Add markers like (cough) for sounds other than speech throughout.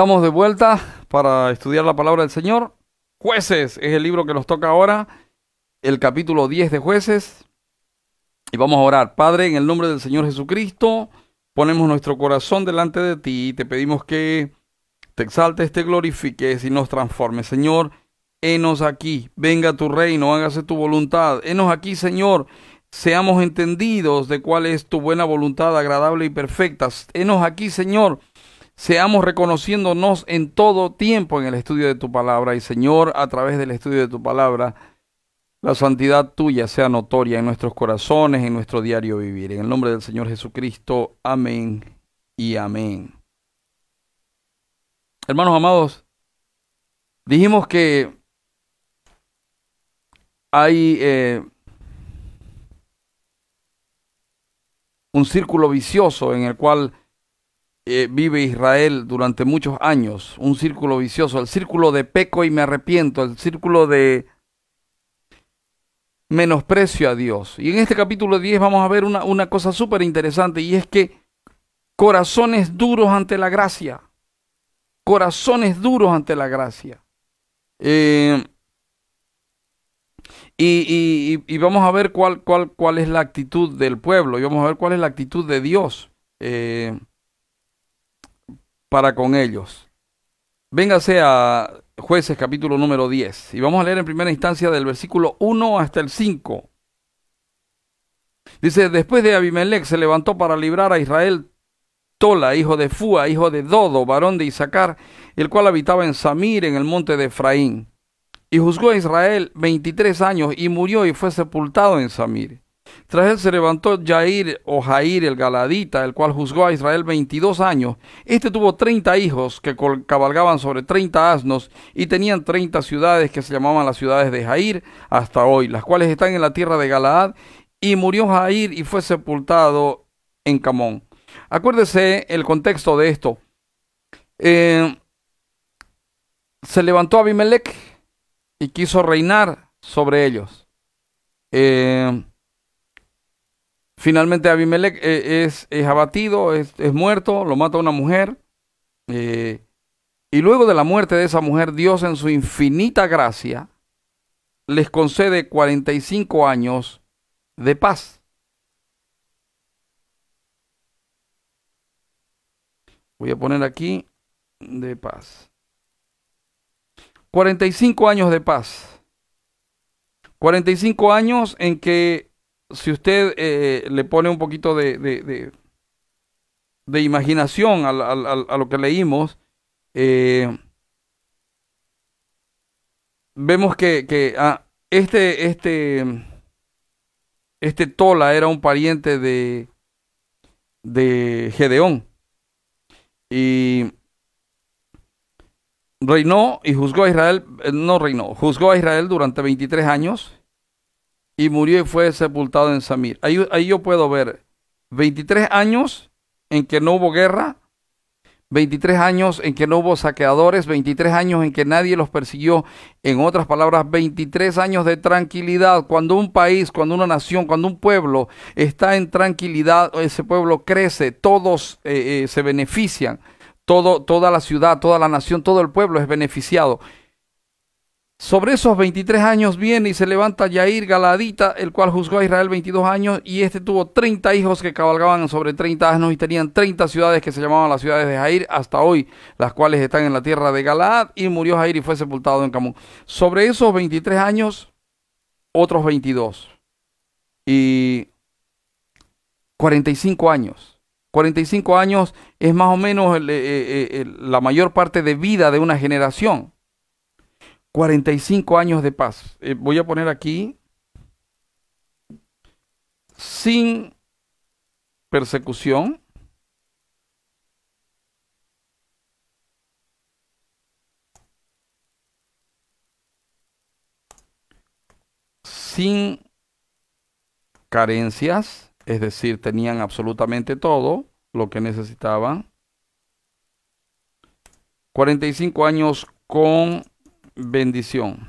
Estamos de vuelta para estudiar la palabra del Señor. Jueces es el libro que nos toca ahora, el capítulo 10 de jueces. Y vamos a orar. Padre, en el nombre del Señor Jesucristo, ponemos nuestro corazón delante de ti y te pedimos que te exaltes, te glorifiques y nos transformes. Señor, enos aquí, venga tu reino, hágase tu voluntad. Enos aquí, Señor, seamos entendidos de cuál es tu buena voluntad agradable y perfecta. Enos aquí, Señor seamos reconociéndonos en todo tiempo en el estudio de tu palabra y Señor, a través del estudio de tu palabra, la santidad tuya sea notoria en nuestros corazones, en nuestro diario vivir. En el nombre del Señor Jesucristo, amén y amén. Hermanos amados, dijimos que hay eh, un círculo vicioso en el cual eh, vive Israel durante muchos años, un círculo vicioso, el círculo de peco y me arrepiento, el círculo de menosprecio a Dios. Y en este capítulo 10 vamos a ver una, cosa súper interesante y es que corazones duros ante la gracia, corazones duros ante la gracia. Eh, y, y, vamos a ver cuál, cuál, cuál es la actitud del pueblo y vamos a ver cuál es la actitud de Dios. Eh, para con ellos. Véngase a jueces capítulo número 10 y vamos a leer en primera instancia del versículo 1 hasta el 5. Dice, después de Abimelech se levantó para librar a Israel Tola, hijo de Fua, hijo de Dodo, varón de Isaacar, el cual habitaba en Samir, en el monte de Efraín. Y juzgó a Israel 23 años y murió y fue sepultado en Samir. Tras él se levantó Jair o Jair el Galadita, el cual juzgó a Israel 22 años. Este tuvo 30 hijos que cabalgaban sobre 30 asnos y tenían 30 ciudades que se llamaban las ciudades de Jair hasta hoy, las cuales están en la tierra de Galaad. Y murió Jair y fue sepultado en Camón. Acuérdese el contexto de esto. Eh, se levantó Abimelech y quiso reinar sobre ellos. Eh, Finalmente Abimelech eh, es, abatido, es, muerto, lo mata una mujer. Eh, y luego de la muerte de esa mujer, Dios en su infinita gracia les concede 45 años de paz. Voy a poner aquí de paz. 45 años de paz. 45 años en que si usted eh, le pone un poquito de, de, imaginación a, lo que leímos, eh, vemos que, ah, este, este, este Tola era un pariente de, de Gedeón. Y reinó y juzgó a Israel, eh, no reinó, juzgó a Israel durante 23 años y murió y fue sepultado en Samir. Ahí, yo puedo ver 23 años en que no hubo guerra, 23 años en que no hubo saqueadores, 23 años en que nadie los persiguió, en otras palabras, 23 años de tranquilidad. Cuando un país, cuando una nación, cuando un pueblo está en tranquilidad, ese pueblo crece, todos eh, eh, se benefician, Todo, toda la ciudad, toda la nación, todo el pueblo es beneficiado. Sobre esos 23 años viene y se levanta Jair Galadita, el cual juzgó a Israel 22 años, y este tuvo 30 hijos que cabalgaban sobre 30 años y tenían 30 ciudades que se llamaban las ciudades de Jair hasta hoy, las cuales están en la tierra de Galaad, y murió Jair y fue sepultado en Camón. Sobre esos 23 años, otros 22. Y 45 años. 45 años es más o menos eh, eh, eh, la mayor parte de vida de una generación. 45 años de paz. Eh, voy a poner aquí sin persecución. sin carencias, es decir, tenían absolutamente todo lo que necesitaban. 45 años con bendición.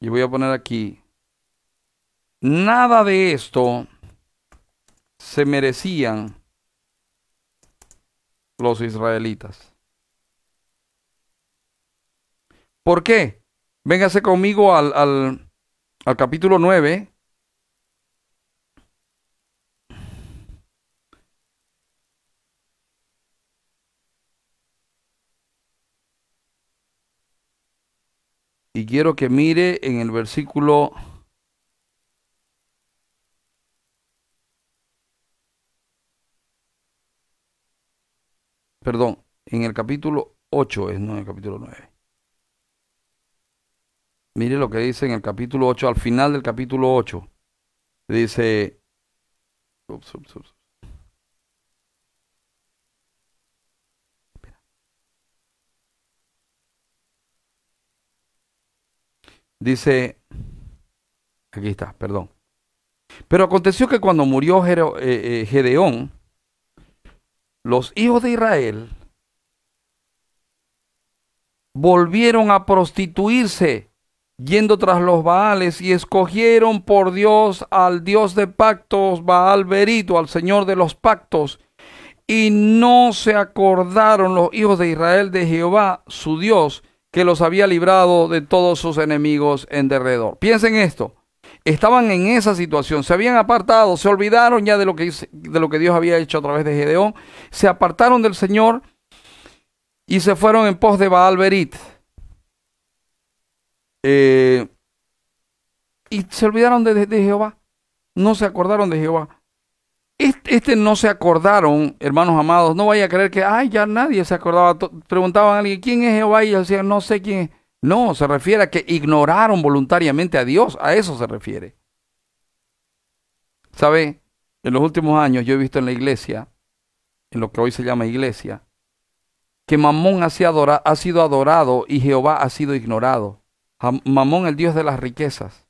Y voy a poner aquí, nada de esto se merecían los israelitas. ¿Por qué? Véngase conmigo al, al, al capítulo 9, Y quiero que mire en el versículo Perdón, en el capítulo 8 es, no en el capítulo 9. Mire lo que dice en el capítulo 8, al final del capítulo 8. Dice, Dice, aquí está, perdón. Pero aconteció que cuando murió eh, eh, Gedeón, los hijos de Israel volvieron a prostituirse yendo tras los Baales y escogieron por Dios al Dios de pactos, Baal Berito, al Señor de los pactos. Y no se acordaron los hijos de Israel de Jehová, su Dios, que los había librado de todos sus enemigos en derredor. Piensen esto. Estaban en esa situación, se habían apartado, se olvidaron ya de lo que, de lo que Dios había hecho a través de Gedeón, se apartaron del Señor y se fueron en pos de Baal Berit. Eh, y se olvidaron de Jehová, no se acordaron de Jehová. Este, no se acordaron, hermanos amados. No vaya a creer que, ay, ya nadie se acordaba. Preguntaban a alguien, ¿quién es Jehová? Y decían, no sé quién es. No, se refiere a que ignoraron voluntariamente a Dios. A eso se refiere. ¿Sabe? En los últimos años yo he visto en la iglesia, en lo que hoy se llama iglesia, que Mamón ha sido adorado y Jehová ha sido ignorado. Mamón, el Dios de las riquezas.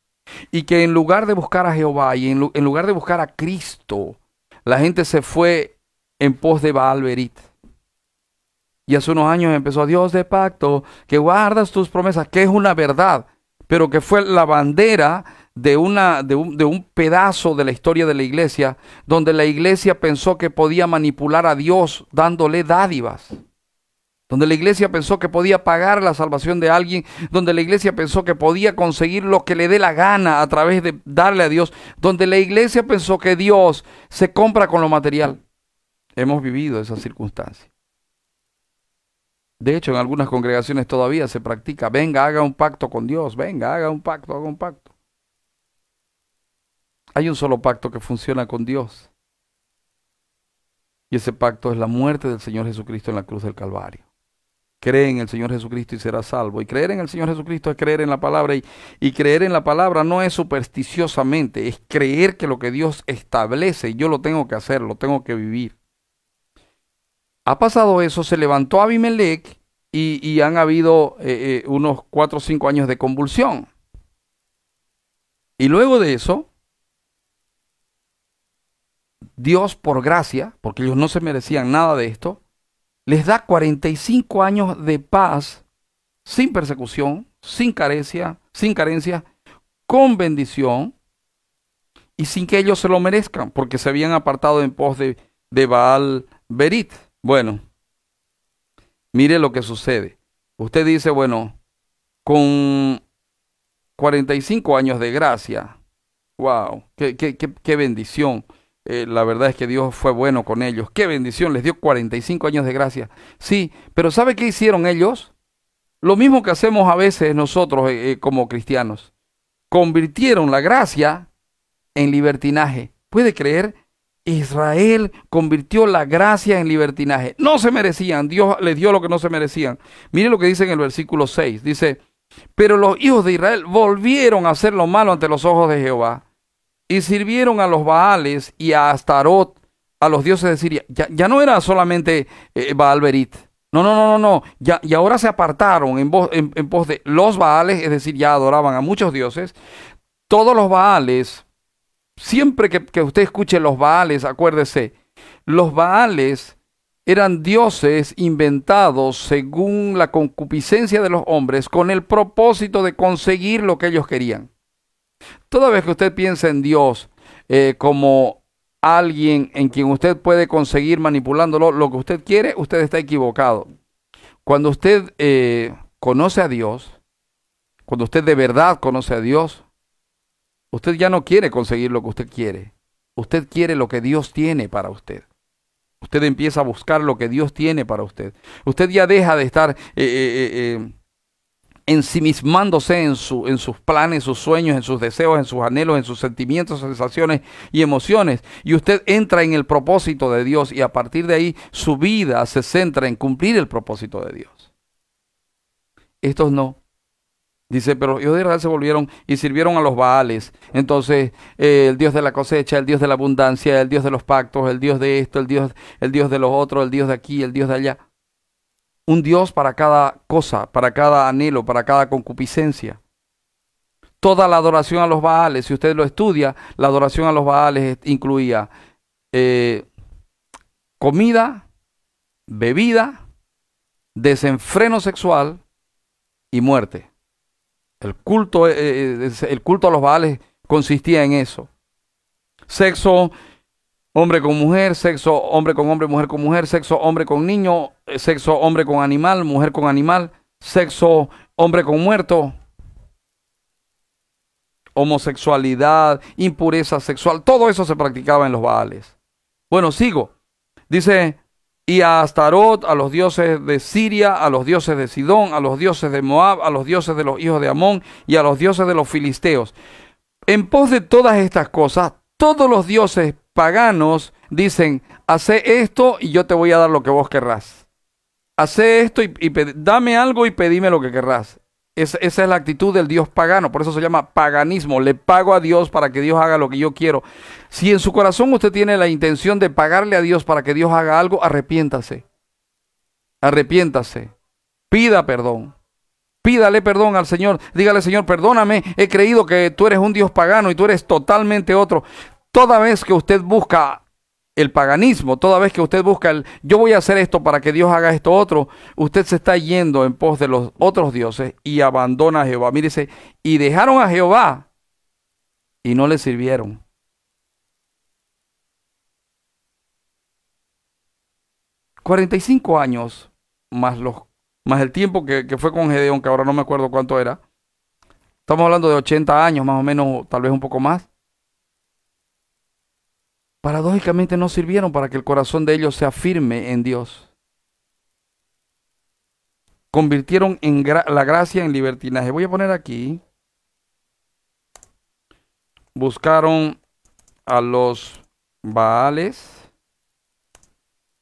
Y que en lugar de buscar a Jehová y en lugar de buscar a Cristo, la gente se fue en pos de Baal Y hace unos años empezó Dios de pacto, que guardas tus promesas, que es una verdad, pero que fue la bandera de, una, de un pedazo de la historia de la iglesia, donde la iglesia pensó que podía manipular a Dios dándole dádivas donde la iglesia pensó que podía pagar la salvación de alguien, donde la iglesia pensó que podía conseguir lo que le dé la gana a través de darle a Dios, donde la iglesia pensó que Dios se compra con lo material. Hemos vivido esa circunstancia. De hecho, en algunas congregaciones todavía se practica, venga, haga un pacto con Dios, venga, haga un pacto, haga un pacto. Hay un solo pacto que funciona con Dios. Y ese pacto es la muerte del Señor Jesucristo en la cruz del Calvario. Cree en el Señor Jesucristo y será salvo. Y creer en el Señor Jesucristo es creer en la palabra. Y, creer en la palabra no es supersticiosamente, es creer que lo que Dios establece, yo lo tengo que hacer, lo tengo que vivir. Ha pasado eso, se levantó Abimelech y, y han habido eh, eh, unos cuatro o cinco años de convulsión. Y luego de eso, Dios por gracia, porque ellos no se merecían nada de esto, les da 45 años de paz, sin persecución, sin carencia, sin carencia, con bendición, y sin que ellos se lo merezcan, porque se habían apartado en pos de, Baal Berit. Bueno, mire lo que sucede. Usted dice, bueno, con 45 años de gracia, wow, qué, qué, qué bendición. Eh, la verdad es que Dios fue bueno con ellos. Qué bendición, les dio 45 años de gracia. Sí, pero ¿sabe qué hicieron ellos? Lo mismo que hacemos a veces nosotros eh, eh, como cristianos. Convirtieron la gracia en libertinaje. ¿Puede creer? Israel convirtió la gracia en libertinaje. No se merecían, Dios les dio lo que no se merecían. Mire lo que dice en el versículo 6. Dice, pero los hijos de Israel volvieron a hacer lo malo ante los ojos de Jehová y sirvieron a los Baales y a Astarot, a los dioses de Siria. Ya, no era solamente eh, Baal Berit. No, no, no, no, no. Ya, y ahora se apartaron en, en, pos de los Baales, es decir, ya adoraban a muchos dioses. Todos los Baales, siempre que, que usted escuche los Baales, acuérdese, los Baales eran dioses inventados según la concupiscencia de los hombres con el propósito de conseguir lo que ellos querían. Toda vez que usted piensa en Dios eh, como alguien en quien usted puede conseguir manipulándolo lo que usted quiere, usted está equivocado. Cuando usted eh, conoce a Dios, cuando usted de verdad conoce a Dios, usted ya no quiere conseguir lo que usted quiere. Usted quiere lo que Dios tiene para usted. Usted empieza a buscar lo que Dios tiene para usted. Usted ya deja de estar eh, ensimismándose en, en sus planes, sus sueños, en sus deseos, en sus anhelos, en sus sentimientos, sensaciones y emociones. Y usted entra en el propósito de Dios y a partir de ahí su vida se centra en cumplir el propósito de Dios. Estos no. Dice, pero ellos de Israel se volvieron y sirvieron a los Baales. Entonces, eh, el Dios de la cosecha, el Dios de la abundancia, el Dios de los pactos, el Dios de esto, el Dios, el Dios de los otros, el Dios de aquí, el Dios de allá un Dios para cada cosa, para cada anhelo, para cada concupiscencia. Toda la adoración a los Baales, si usted lo estudia, la adoración a los Baales incluía eh, comida, bebida, desenfreno sexual y muerte. El culto, eh, eh, el culto a los Baales consistía en eso. Sexo, hombre con mujer, sexo, hombre con hombre, mujer con mujer, sexo, hombre con niño, sexo hombre con animal, mujer con animal, sexo hombre con muerto, homosexualidad, impureza sexual, todo eso se practicaba en los Baales. Bueno, sigo. Dice, y a Astarot, a los dioses de Siria, a los dioses de Sidón, a los dioses de Moab, a los dioses de los hijos de Amón y a los dioses de los filisteos. En pos de todas estas cosas, todos los dioses paganos dicen, hace esto y yo te voy a dar lo que vos querrás. Hace esto y, dame algo y pedime lo que querrás. esa es la actitud del Dios pagano, por eso se llama paganismo. Le pago a Dios para que Dios haga lo que yo quiero. Si en su corazón usted tiene la intención de pagarle a Dios para que Dios haga algo, arrepiéntase. Arrepiéntase. Pida perdón. Pídale perdón al Señor. Dígale, Señor, perdóname. He creído que tú eres un Dios pagano y tú eres totalmente otro. Toda vez que usted busca el paganismo, toda vez que usted busca el yo voy a hacer esto para que Dios haga esto otro, usted se está yendo en pos de los otros dioses y abandona a Jehová. Mírese, y dejaron a Jehová y no le sirvieron. Cuarenta y cinco años más los más el tiempo que, que fue con Gedeón, que ahora no me acuerdo cuánto era. Estamos hablando de 80 años, más o menos, tal vez un poco más paradójicamente no sirvieron para que el corazón de ellos se firme en Dios. Convirtieron en la gracia en libertinaje. Voy a poner aquí. Buscaron a los Baales,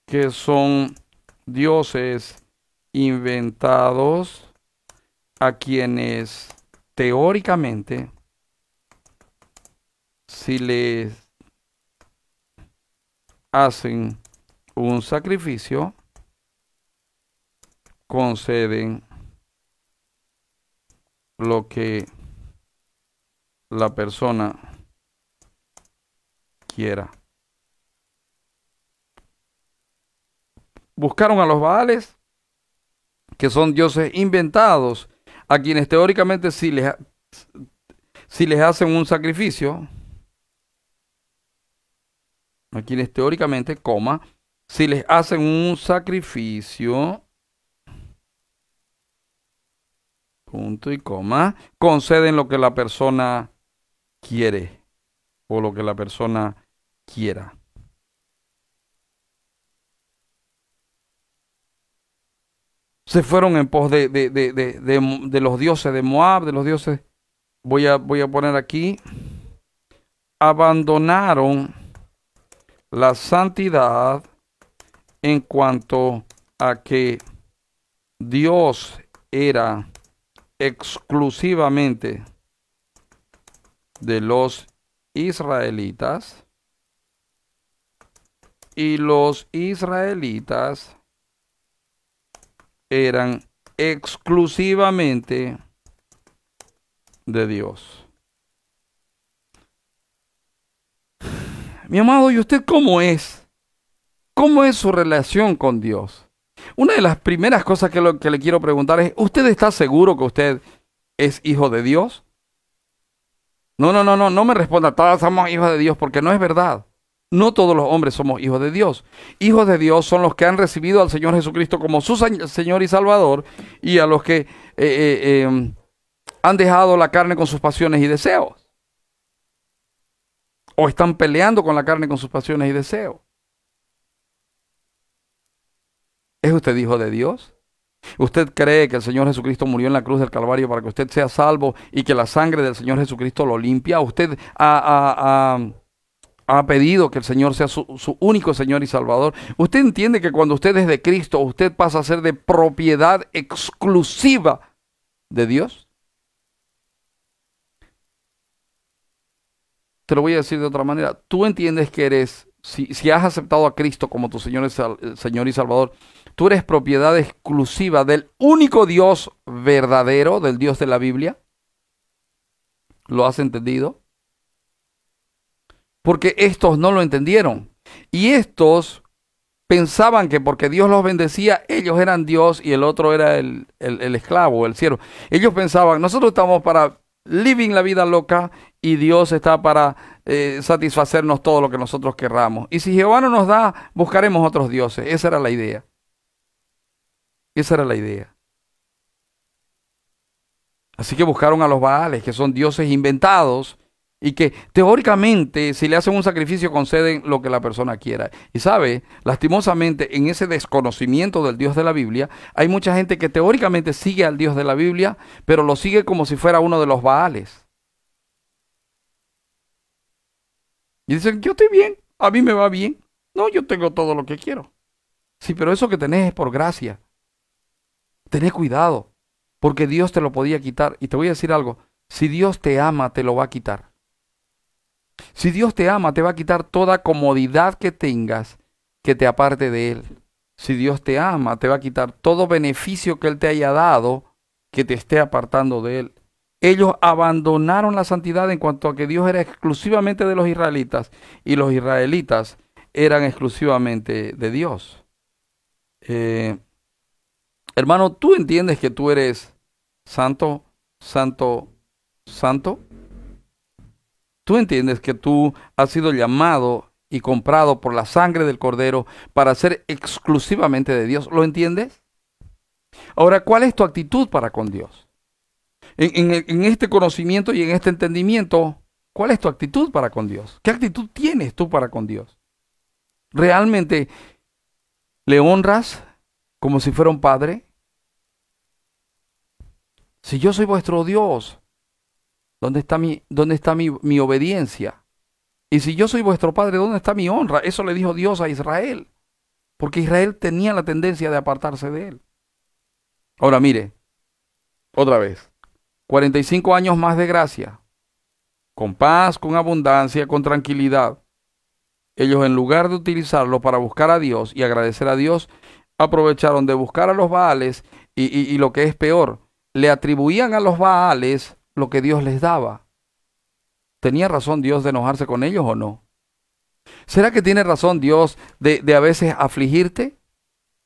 que son dioses inventados a quienes teóricamente, si les hacen un sacrificio, conceden lo que la persona quiera. Buscaron a los Baales, que son dioses inventados, a quienes teóricamente si les, si les hacen un sacrificio, aquí les teóricamente, coma, si les hacen un sacrificio, punto y coma, conceden lo que la persona quiere o lo que la persona quiera. Se fueron en pos de, los dioses de Moab, de los dioses, voy a, voy a poner aquí, abandonaron la santidad en cuanto a que Dios era exclusivamente de los israelitas y los israelitas eran exclusivamente de Dios. Mi amado, ¿y usted cómo es? ¿Cómo es su relación con Dios? Una de las primeras cosas que, le quiero preguntar es, ¿usted está seguro que usted es hijo de Dios? No, no, no, no, no me responda, todos somos hijos de Dios, porque no es verdad. No todos los hombres somos hijos de Dios. Hijos de Dios son los que han recibido al Señor Jesucristo como su Señor y Salvador y a los que eh, eh, eh, han dejado la carne con sus pasiones y deseos. O están peleando con la carne, con sus pasiones y deseos. ¿Es usted hijo de Dios? ¿Usted cree que el Señor Jesucristo murió en la cruz del Calvario para que usted sea salvo y que la sangre del Señor Jesucristo lo limpia? ¿Usted ha, pedido que el Señor sea su, su, único Señor y Salvador? ¿Usted entiende que cuando usted es de Cristo, usted pasa a ser de propiedad exclusiva de Dios? te lo voy a decir de otra manera, tú entiendes que eres, si, has aceptado a Cristo como tu eh, Señor, y Salvador, tú eres propiedad exclusiva del único Dios verdadero, del Dios de la Biblia. ¿Lo has entendido? Porque estos no lo entendieron. Y estos pensaban que porque Dios los bendecía, ellos eran Dios y el otro era el, esclavo, el siervo. Ellos pensaban, nosotros estamos para living la vida loca y Dios está para eh, satisfacernos todo lo que nosotros querramos. Y si Jehová no nos da, buscaremos otros dioses. Esa era la idea. Esa era la idea. Así que buscaron a los Baales, que son dioses inventados y que teóricamente si le hacen un sacrificio conceden lo que la persona quiera. Y sabe, lastimosamente en ese desconocimiento del Dios de la Biblia, hay mucha gente que teóricamente sigue al Dios de la Biblia, pero lo sigue como si fuera uno de los Baales. Y dicen, yo estoy bien, a mí me va bien. No, yo tengo todo lo que quiero. Sí, pero eso que tenés es por gracia. Tenés cuidado, porque Dios te lo podía quitar. Y te voy a decir algo, si Dios te ama, te lo va a quitar. Si Dios te ama, te va a quitar toda comodidad que tengas que te aparte de Él. Si Dios te ama, te va a quitar todo beneficio que Él te haya dado que te esté apartando de Él. Ellos abandonaron la santidad en cuanto a que Dios era exclusivamente de los israelitas y los israelitas eran exclusivamente de Dios. Eh, hermano, ¿tú entiendes que tú eres santo, santo, santo? ¿Tú entiendes que tú has sido llamado y comprado por la sangre del cordero para ser exclusivamente de Dios? ¿Lo entiendes? Ahora, ¿cuál es tu actitud para con Dios? en, este conocimiento y en este entendimiento, ¿cuál es tu actitud para con Dios? ¿Qué actitud tienes tú para con Dios? ¿Realmente le honras como si fuera un padre? Si yo soy vuestro Dios, ¿dónde está dónde está mi obediencia? Y si yo soy vuestro padre, ¿dónde está mi honra? Eso le dijo Dios a Israel. Porque Israel tenía la tendencia de apartarse de él. Ahora mire, otra vez. 45 años más de gracia, con paz, con abundancia, con tranquilidad. Ellos en lugar de utilizarlo para buscar a Dios y agradecer a Dios, aprovecharon de buscar a los Baales y, lo que es peor, le atribuían a los Baales lo que Dios les daba. ¿Tenía razón Dios de enojarse con ellos o no? ¿Será que tiene razón Dios de, de a veces afligirte?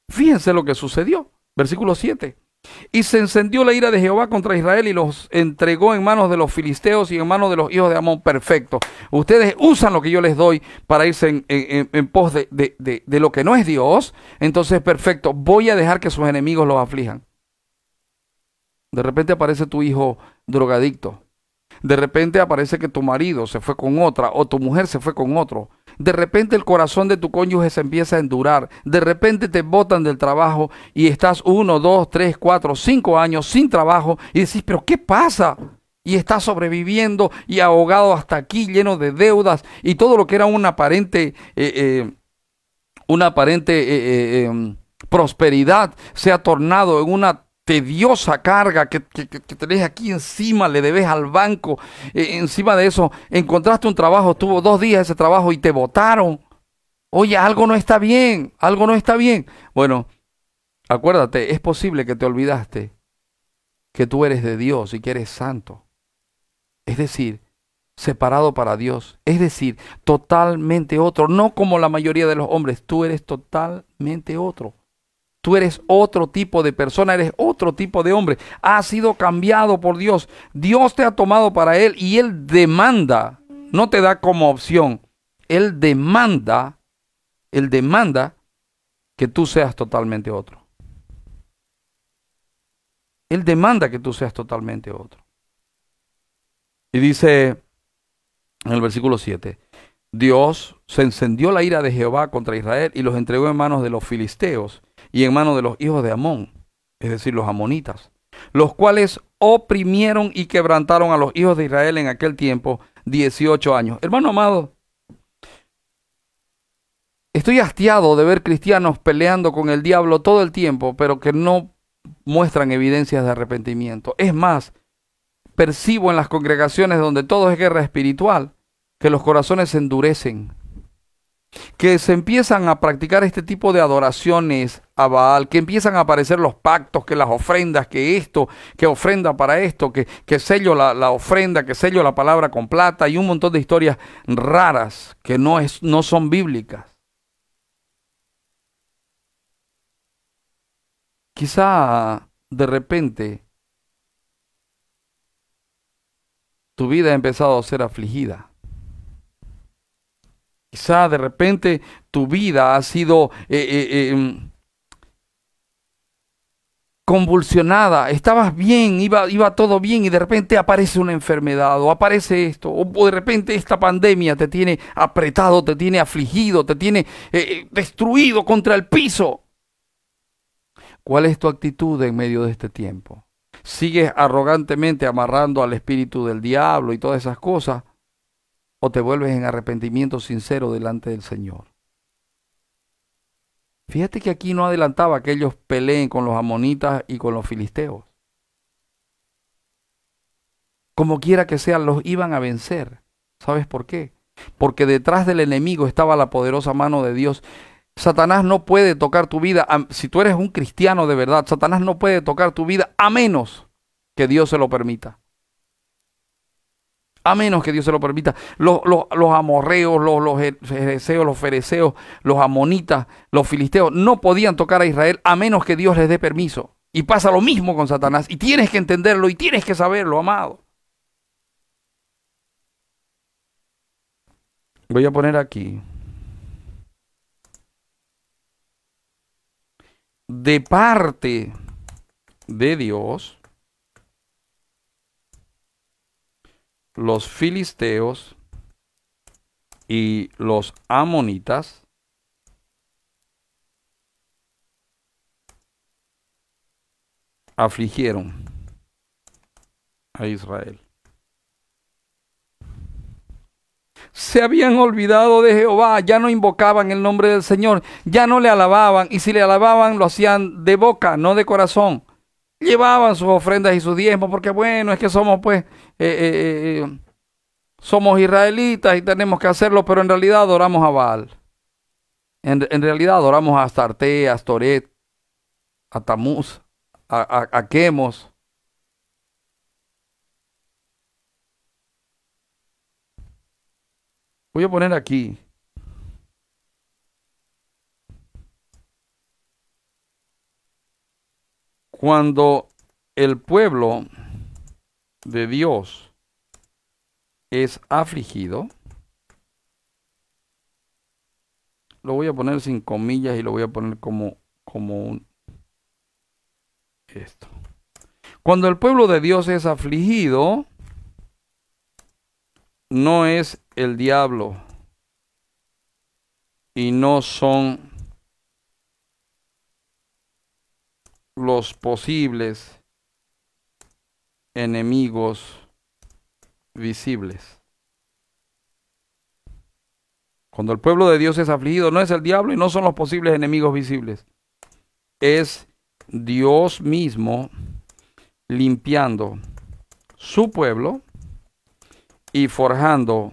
Fíjense lo que sucedió. Versículo 7. Y se encendió la ira de Jehová contra Israel y los entregó en manos de los filisteos y en manos de los hijos de Amón. Perfecto. Ustedes usan lo que yo les doy para irse en, pos de, lo que no es Dios. Entonces, perfecto. Voy a dejar que sus enemigos los aflijan. De repente aparece tu hijo drogadicto. De repente aparece que tu marido se fue con otra o tu mujer se fue con otro. De repente el corazón de tu cónyuge se empieza a endurar. De repente te botan del trabajo y estás uno, dos, tres, cuatro, cinco años sin trabajo y decís, pero ¿qué pasa? y estás sobreviviendo y ahogado hasta aquí, lleno de deudas y todo lo que era una aparente, eh, eh, una aparente eh, prosperidad se ha tornado en una tediosa carga que, que, que, tenés aquí encima, le debes al banco, eh, encima de eso, encontraste un trabajo, estuvo dos días ese trabajo y te votaron. Oye, algo no está bien, algo no está bien. Bueno, acuérdate, es posible que te olvidaste que tú eres de Dios y que eres santo. Es decir, separado para Dios. Es decir, totalmente otro. No como la mayoría de los hombres, tú eres totalmente otro. Tú eres otro tipo de persona, eres otro tipo de hombre. Has sido cambiado por Dios. Dios te ha tomado para Él y Él demanda, no te da como opción. Él demanda, Él demanda que tú seas totalmente otro. Él demanda que tú seas totalmente otro. Y dice en el versículo 7, Dios se encendió la ira de Jehová contra Israel y los entregó en manos de los filisteos y en mano de los hijos de Amón, es decir, los amonitas, los cuales oprimieron y quebrantaron a los hijos de Israel en aquel tiempo 18 años. Hermano amado, estoy hastiado de ver cristianos peleando con el diablo todo el tiempo, pero que no muestran evidencias de arrepentimiento. Es más, percibo en las congregaciones donde todo es guerra espiritual que los corazones se endurecen que se empiezan a practicar este tipo de adoraciones a Baal, que empiezan a aparecer los pactos, que las ofrendas, que esto, que ofrenda para esto, que, que sello la, la, ofrenda, que sello la palabra con plata y un montón de historias raras que no, no son bíblicas. Quizá de repente tu vida ha empezado a ser afligida. Quizá de repente tu vida ha sido eh, eh, eh, em, convulsionada, estabas bien, iba, iba todo bien y de repente aparece una enfermedad o aparece esto, o de repente esta pandemia te tiene apretado, te tiene afligido, te tiene destruido contra el piso. ¿Cuál es tu actitud en medio de este tiempo? ¿Sigues arrogantemente amarrando al espíritu del diablo y todas esas cosas? o te vuelves en arrepentimiento sincero delante del Señor. Fíjate que aquí no adelantaba que ellos peleen con los amonitas y con los filisteos. Como quiera que sean, los iban a vencer. ¿Sabes por qué? Porque detrás del enemigo estaba la poderosa mano de Dios. Satanás no puede tocar tu vida. Si tú eres un cristiano de verdad, Satanás no puede tocar tu vida a menos que Dios se lo permita a menos que Dios se lo permita. Los, amorreos, los, hereseos, los fereceos, los amonitas, los filisteos, no podían tocar a Israel a menos que Dios les dé permiso. Y pasa lo mismo con Satanás. Y tienes que entenderlo y tienes que saberlo, amado. Voy a poner aquí. De parte de Dios, los filisteos y los amonitas. afligieron a Israel. Se habían olvidado de Jehová, ya no invocaban el nombre del Señor, ya no le alababan, y si le alababan lo hacían de boca, no de corazón llevaban sus ofrendas y su diezmo, porque bueno, es que somos pues, eh, eh, eh, somos israelitas y tenemos que hacerlo, pero en realidad adoramos a Baal. En, realidad adoramos a Astarte, a Astoret, a Tamuz, a, a, Voy a poner aquí. Cuando el pueblo de Dios es afligido, lo voy a poner sin comillas y lo voy a poner como, como un, esto. Cuando el pueblo de Dios es afligido, no es el diablo y no son los posibles enemigos visibles. Cuando el pueblo de Dios es afligido, no es el diablo y no son los posibles enemigos visibles. Es Dios mismo limpiando su pueblo y forjando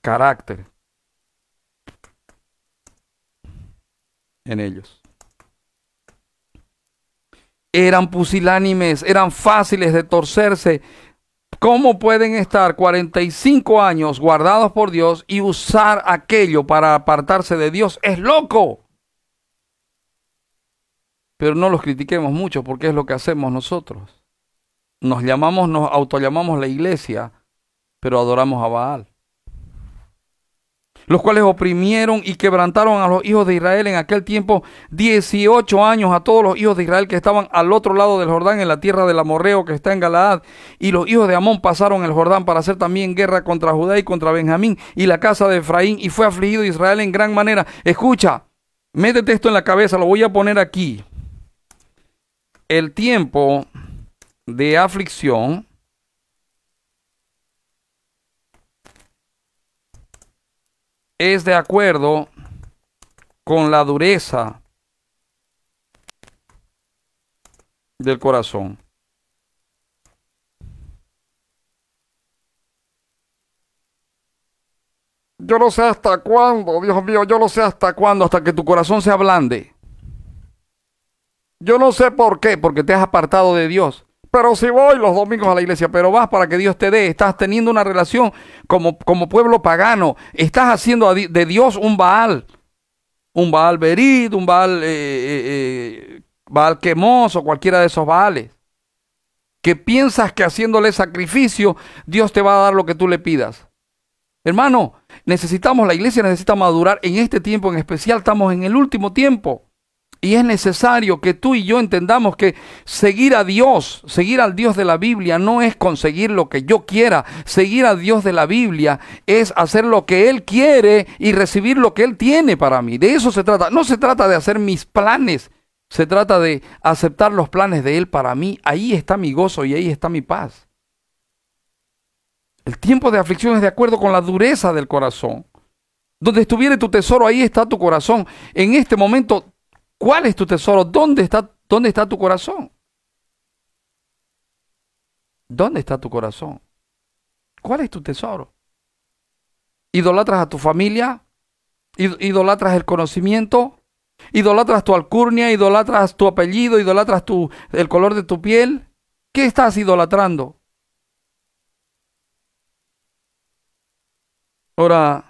carácter en ellos eran pusilánimes, eran fáciles de torcerse. ¿Cómo pueden estar 45 años guardados por Dios y usar aquello para apartarse de Dios? Es loco. Pero no los critiquemos mucho porque es lo que hacemos nosotros. Nos llamamos, nos autollamamos la iglesia, pero adoramos a Baal los cuales oprimieron y quebrantaron a los hijos de Israel en aquel tiempo 18 años a todos los hijos de Israel que estaban al otro lado del Jordán en la tierra del Amorreo que está en Galaad y los hijos de Amón pasaron el Jordán para hacer también guerra contra Judá y contra Benjamín y la casa de Efraín y fue afligido Israel en gran manera. Escucha, métete esto en la cabeza, lo voy a poner aquí. El tiempo de aflicción es de acuerdo con la dureza del corazón. Yo no sé hasta cuándo, Dios mío, yo no sé hasta cuándo, hasta que tu corazón se ablande. Yo no sé por qué, porque te has apartado de Dios pero si voy los domingos a la iglesia, pero vas para que Dios te dé, estás teniendo una relación como, como pueblo pagano, estás haciendo de Dios un Baal, un Baal Berit, un eh, eh, eh, Baal, quemoso, cualquiera de esos Baales, que piensas que haciéndole sacrificio Dios te va a dar lo que tú le pidas. Hermano, necesitamos, la iglesia necesita madurar en este tiempo en especial, estamos en el último tiempo. Y es necesario que tú y yo entendamos que seguir a Dios, seguir al Dios de la Biblia no es conseguir lo que yo quiera. Seguir al Dios de la Biblia es hacer lo que Él quiere y recibir lo que Él tiene para mí. De eso se trata. No se trata de hacer mis planes. Se trata de aceptar los planes de Él para mí. Ahí está mi gozo y ahí está mi paz. El tiempo de aflicción es de acuerdo con la dureza del corazón. Donde estuviere tu tesoro, ahí está tu corazón. En este momento ¿Cuál es tu tesoro? ¿Dónde está, dónde está tu corazón? ¿Dónde está tu corazón? ¿Cuál es tu tesoro? ¿Idolatras a tu familia? ¿Idolatras el conocimiento? ¿Idolatras tu alcurnia? ¿Idolatras tu apellido? ¿Idolatras tu, el color de tu piel? ¿Qué estás idolatrando? Ahora,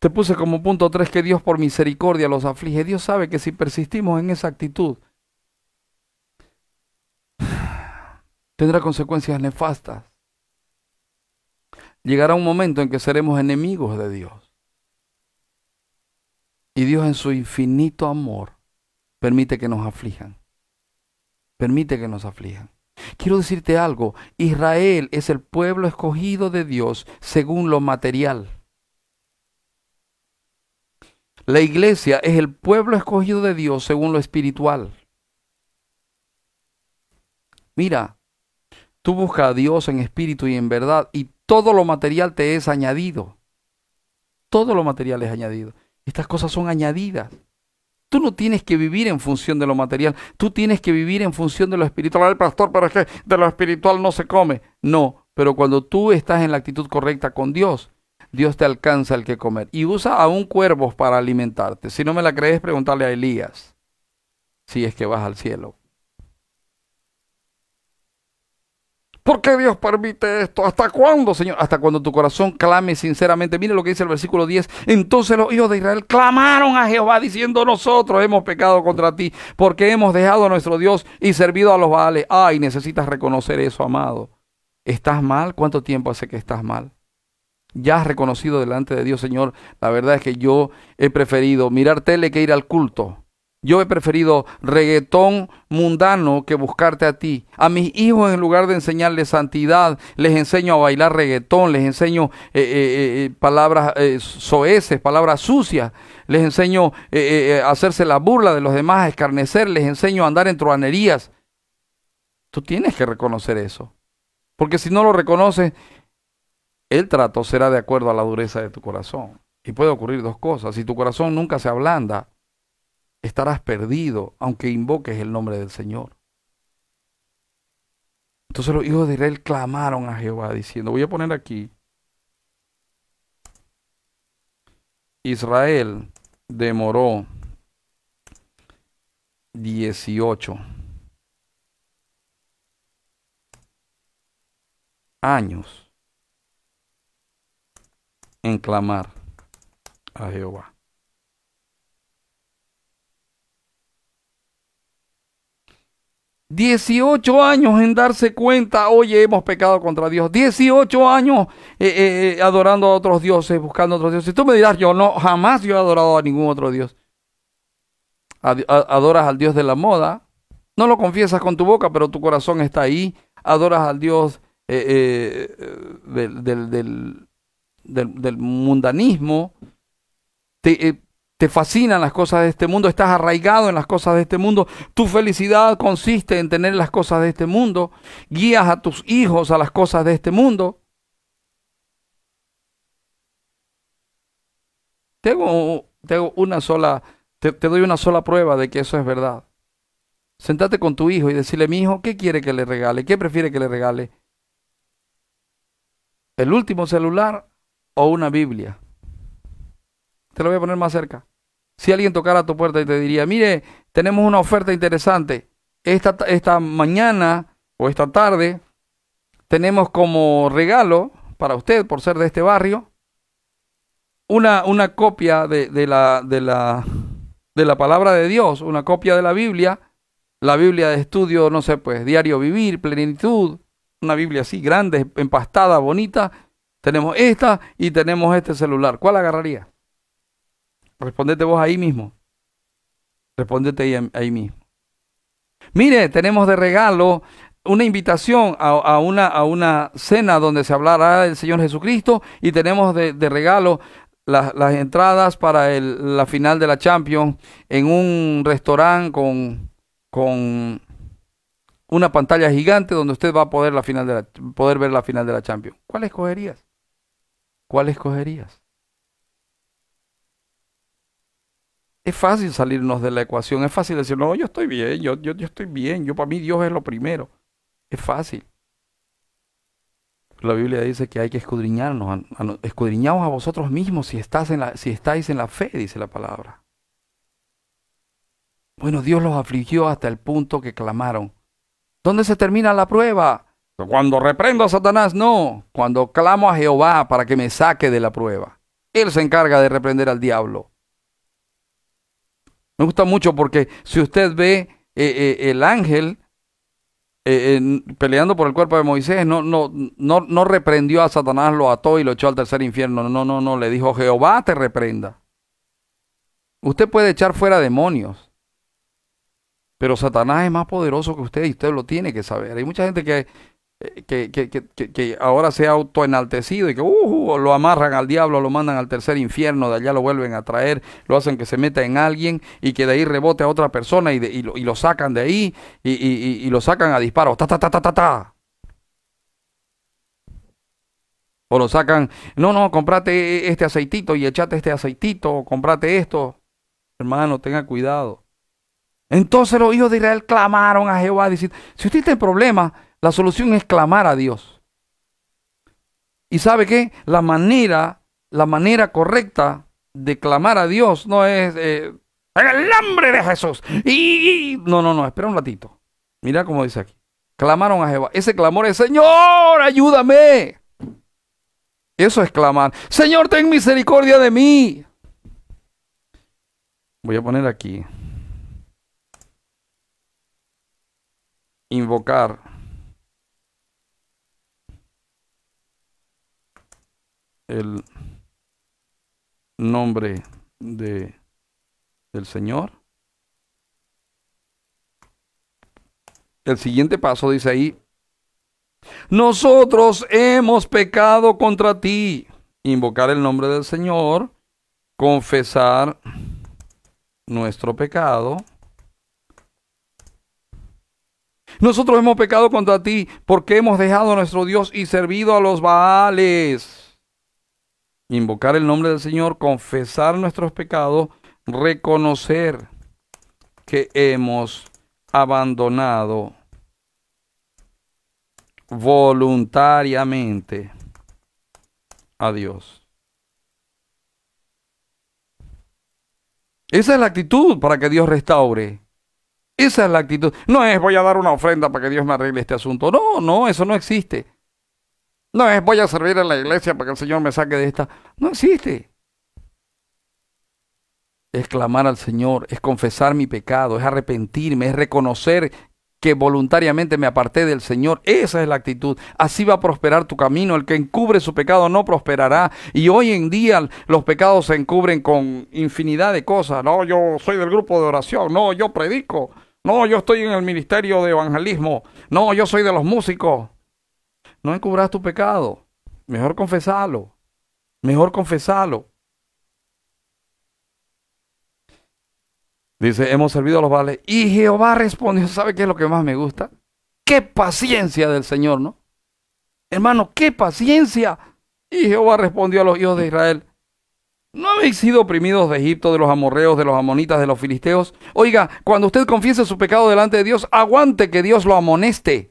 Te puse como punto 3 que Dios por misericordia los aflige. Dios sabe que si persistimos en esa actitud, tendrá consecuencias nefastas. Llegará un momento en que seremos enemigos de Dios. Y Dios en su infinito amor permite que nos aflijan. Permite que nos aflijan. Quiero decirte algo, Israel es el pueblo escogido de Dios según lo material. La iglesia es el pueblo escogido de Dios según lo espiritual. Mira, tú buscas a Dios en espíritu y en verdad y todo lo material te es añadido. Todo lo material es añadido. Estas cosas son añadidas. Tú no tienes que vivir en función de lo material, tú tienes que vivir en función de lo espiritual. El pastor, para qué? que de lo espiritual no se come. No, pero cuando tú estás en la actitud correcta con Dios, Dios te alcanza el que comer. Y usa aún cuervos para alimentarte. Si no me la crees, pregúntale a Elías. Si es que vas al cielo. ¿Por qué Dios permite esto? ¿Hasta cuándo, Señor? Hasta cuando tu corazón clame sinceramente. Mire lo que dice el versículo 10. Entonces los hijos de Israel clamaron a Jehová diciendo, nosotros hemos pecado contra ti porque hemos dejado a nuestro Dios y servido a los baales. Ay, necesitas reconocer eso, amado. ¿Estás mal? ¿Cuánto tiempo hace que estás mal? ya has reconocido delante de Dios, Señor, la verdad es que yo he preferido mirar tele que ir al culto. Yo he preferido reggaetón mundano que buscarte a ti. A mis hijos, en lugar de enseñarles santidad, les enseño a bailar reggaetón, les enseño eh, eh, eh, palabras soeces, palabras sucias, les enseño a hacerse la burla de los demás, a escarnecer, les enseño a andar en truanerías. Tú tienes que reconocer eso. Porque si no lo reconoces, el trato será de acuerdo a la dureza de tu corazón. Y puede ocurrir dos cosas. Si tu corazón nunca se ablanda, estarás perdido aunque invoques el nombre del Señor. Entonces los hijos de Israel clamaron a Jehová diciendo, voy a poner aquí Israel demoró 18 años en clamar a Jehová. Dieciocho años en darse cuenta, oye, hemos pecado contra Dios. Dieciocho años eh, eh, eh, adorando a otros dioses, buscando a otros dioses. Y tú me dirás, yo no, jamás yo he adorado a ningún otro dios. Adoras al dios de la moda, no lo confiesas con tu boca, pero tu corazón está ahí. Adoras al dios del del, mundanismo, eh, te, fascinan las cosas de este mundo, estás arraigado en las cosas de este mundo, tu felicidad consiste en tener las cosas de este mundo, guías a tus hijos a las cosas de este mundo. Tengo, tengo una sola, te, doy una sola prueba de que eso es verdad. Sentate con tu hijo y decirle, mi hijo, ¿qué quiere que le regale? ¿Qué prefiere que le regale? El último celular o una Biblia. Te lo voy a poner más cerca. Si alguien tocara tu puerta y te diría, mire, tenemos una oferta interesante. Esta, esta mañana o esta tarde tenemos como regalo para usted, por ser de este barrio, una, una copia de, la, de, la, de la palabra de Dios, una copia de la Biblia, la Biblia de estudio, no sé, pues, diario vivir, plenitud, una Biblia así grande, empastada, bonita, tenemos esta y tenemos este celular. ¿Cuál agarraría? Respondete vos ahí mismo. Respondete ahí, ahí mismo. Mire, tenemos de regalo una invitación a, una, a, una, cena donde se hablará del Señor Jesucristo y tenemos de, regalo las entradas para la final de la Champions en un restaurante con, con, una pantalla gigante donde usted va a poder, la final de poder ver la final de la Champions. ¿Cuál escogerías? ¿cuál escogerías? Es fácil salirnos de la ecuación, es fácil decir, no, yo estoy bien, yo, yo, estoy bien, yo para mí Dios es lo primero. Es fácil. La Biblia dice que hay que escudriñarnos, escudriñamos a, vosotros mismos si, en la, si estáis en la fe, dice la palabra. Bueno, Dios los afligió hasta el punto que clamaron. ¿Dónde se termina la prueba? Cuando reprendo a Satanás, no. Cuando clamo a Jehová para que me saque de la prueba. Él se encarga de reprender al diablo. Me gusta mucho porque si usted ve eh, eh, el ángel eh, peleando por el cuerpo de Moisés, no, no, no, no reprendió a Satanás, lo ató y lo echó al tercer infierno. No, no, no. Le dijo, Jehová te reprenda. Usted puede echar fuera demonios. Pero Satanás es más poderoso que usted y usted lo tiene que saber. Hay mucha gente que que, ahora se ha autoenaltecido y que uh, uh, lo amarran al diablo, lo mandan al tercer infierno, de allá lo vuelven a traer, lo hacen que se meta en alguien y que de ahí rebote a otra persona y, lo, sacan de ahí y, lo sacan a disparo. Ta, O lo sacan, no, no, comprate este aceitito y echate este aceitito, comprate esto. Hermano, tenga cuidado. Entonces los hijos de Israel clamaron a Jehová diciendo, si usted tiene problemas, la solución es clamar a Dios. Y sabe qué? La manera, la manera correcta de clamar a Dios no es eh, en el nombre de Jesús. y, no, no, no, espera un ratito. Mira cómo dice aquí. Clamaron a Jehová. Ese clamor es, Señor, ayúdame. Eso es clamar. Señor, ten misericordia de mí. Voy a poner aquí. Invocar. el nombre de, del Señor. El siguiente paso dice ahí, nosotros hemos pecado contra ti. Invocar el nombre del Señor, confesar nuestro pecado. Nosotros hemos pecado contra ti porque hemos dejado a nuestro Dios y servido a los Baales invocar el nombre del Señor, confesar nuestros pecados, reconocer que hemos abandonado voluntariamente a Dios. Esa es la actitud para que Dios restaure. Esa es la actitud. No es voy a dar una ofrenda para que Dios me arregle este asunto. No, no, eso no existe. No es voy a servir en la iglesia para que el Señor me saque de esta. No existe. Es clamar al Señor, es confesar mi pecado, es arrepentirme, es reconocer que voluntariamente me aparté del Señor. Esa es la actitud. Así va a prosperar tu camino. El que encubre su pecado no prosperará. Y hoy en día los pecados se encubren con infinidad de cosas. No, yo soy del grupo de oración. No, yo predico. No, yo estoy en el ministerio de evangelismo. No, yo soy de los músicos no encubras tu pecado. Mejor confesarlo. Mejor confesarlo. Dice, hemos servido a los vales. Y Jehová respondió, ¿sabe qué es lo que más me gusta? Qué paciencia del Señor, ¿no? Hermano, qué paciencia. Y Jehová respondió a los hijos de Israel, ¿No habéis sido oprimidos de Egipto, de los amorreos, de los amonitas, de los filisteos? Oiga, cuando usted confiese su pecado delante de Dios, aguante que Dios lo amoneste.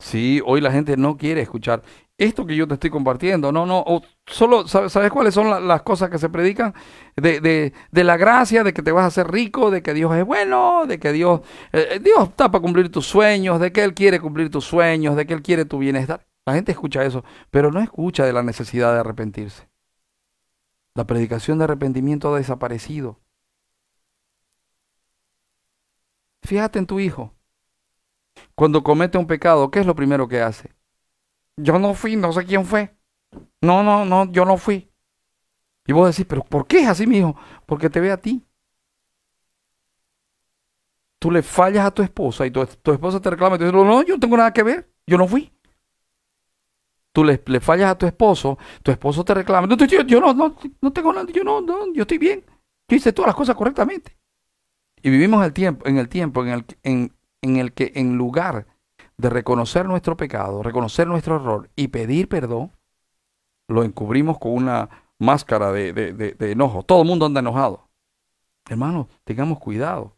Sí, hoy la gente no quiere escuchar esto que yo te estoy compartiendo. No, no, o solo, ¿sabes, cuáles son las cosas que se predican? De, la gracia, de que te vas a hacer rico, de que Dios es bueno, de que Dios, eh, eh, Dios está para cumplir tus sueños, de que Él quiere cumplir tus sueños, de que Él quiere tu bienestar. La gente escucha eso, pero no escucha de la necesidad de arrepentirse. La predicación de arrepentimiento ha desaparecido. Fíjate en tu hijo cuando comete un pecado, ¿qué es lo primero que hace? Yo no fui, no sé quién fue. No, no, no, yo no fui. Y vos decís, pero ¿por qué es así, mi hijo? Porque te ve a ti. Tú le fallas a tu esposa y tu, esposa te reclama y te dice, no, yo no tengo nada que ver, yo no fui. Tú le, fallas a tu esposo, tu esposo te reclama, yo, no, no, no, tengo nada, yo no, no, yo estoy bien, yo hice todas las cosas correctamente. Y vivimos el tiempo, en el tiempo en el, en, en el que en lugar de reconocer nuestro pecado, reconocer nuestro error y pedir perdón, lo encubrimos con una máscara de, enojo. Todo el mundo anda enojado. Hermanos, tengamos cuidado.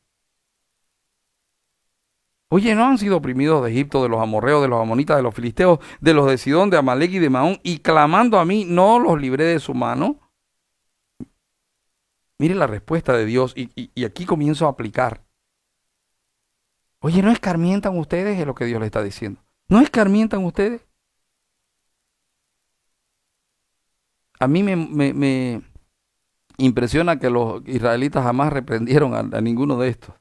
Oye, ¿no han sido oprimidos de Egipto, de los amorreos, de los amonitas, de los filisteos, de los de Sidón, de Amalek y de Maón? Y clamando a mí, no los libré de su mano. Mire la respuesta de Dios y aquí comienzo a aplicar Oye, ¿no escarmientan ustedes? Es lo que Dios le está diciendo. ¿No escarmientan ustedes? A mí me, me, impresiona que los israelitas jamás reprendieron a, a ninguno de estos.